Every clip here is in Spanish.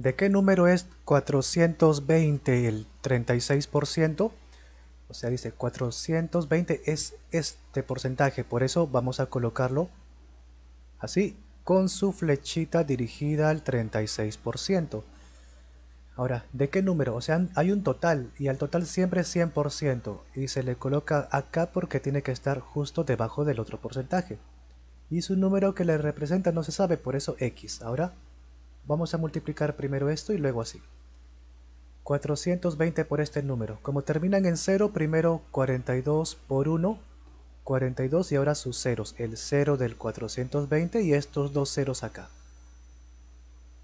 ¿De qué número es 420 el 36%? O sea, dice 420 es este porcentaje, por eso vamos a colocarlo así, con su flechita dirigida al 36%. Ahora, ¿de qué número? O sea, hay un total y al total siempre es 100% y se le coloca acá porque tiene que estar justo debajo del otro porcentaje. Y su número que le representa no se sabe, por eso X. Ahora Vamos a multiplicar primero esto y luego así. 420 por este número. Como terminan en 0, primero 42 por 1, 42 y ahora sus ceros. El 0 del 420 y estos dos ceros acá.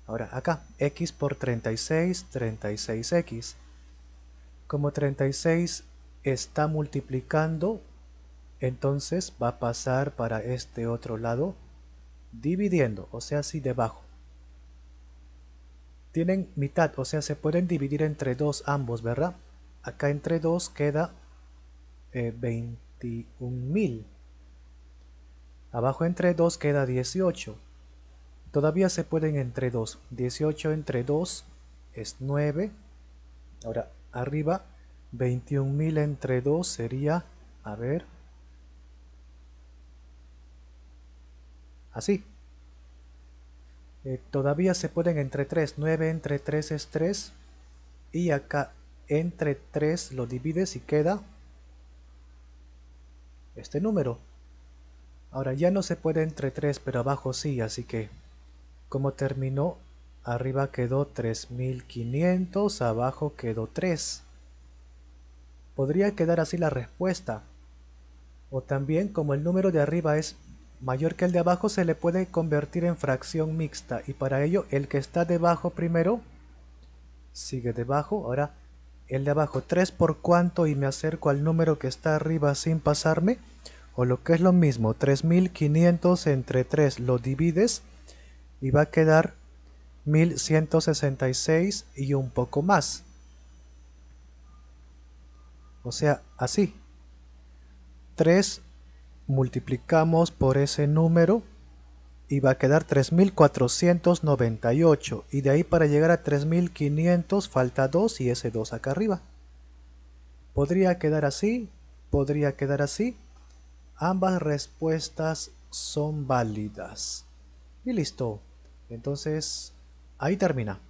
Ahora acá, x por 36, 36x. Como 36 está multiplicando, entonces va a pasar para este otro lado dividiendo, o sea, así debajo tienen mitad, o sea, se pueden dividir entre dos ambos, ¿verdad? Acá entre dos queda 21.000. Eh, Abajo entre dos queda 18. Todavía se pueden entre 2. 18 entre 2 es 9. Ahora, arriba, 21.000 entre 2 sería, a ver, así, eh, todavía se pueden entre 3, 9 entre 3 es 3 y acá entre 3 lo divides y queda este número ahora ya no se puede entre 3 pero abajo sí así que como terminó arriba quedó 3500 abajo quedó 3 podría quedar así la respuesta o también como el número de arriba es mayor que el de abajo se le puede convertir en fracción mixta y para ello el que está debajo primero sigue debajo, ahora el de abajo 3 por cuánto y me acerco al número que está arriba sin pasarme o lo que es lo mismo 3500 entre 3 lo divides y va a quedar 1166 y un poco más o sea así 3 multiplicamos por ese número y va a quedar 3498 y de ahí para llegar a 3500 falta 2 y ese 2 acá arriba podría quedar así podría quedar así ambas respuestas son válidas y listo entonces ahí termina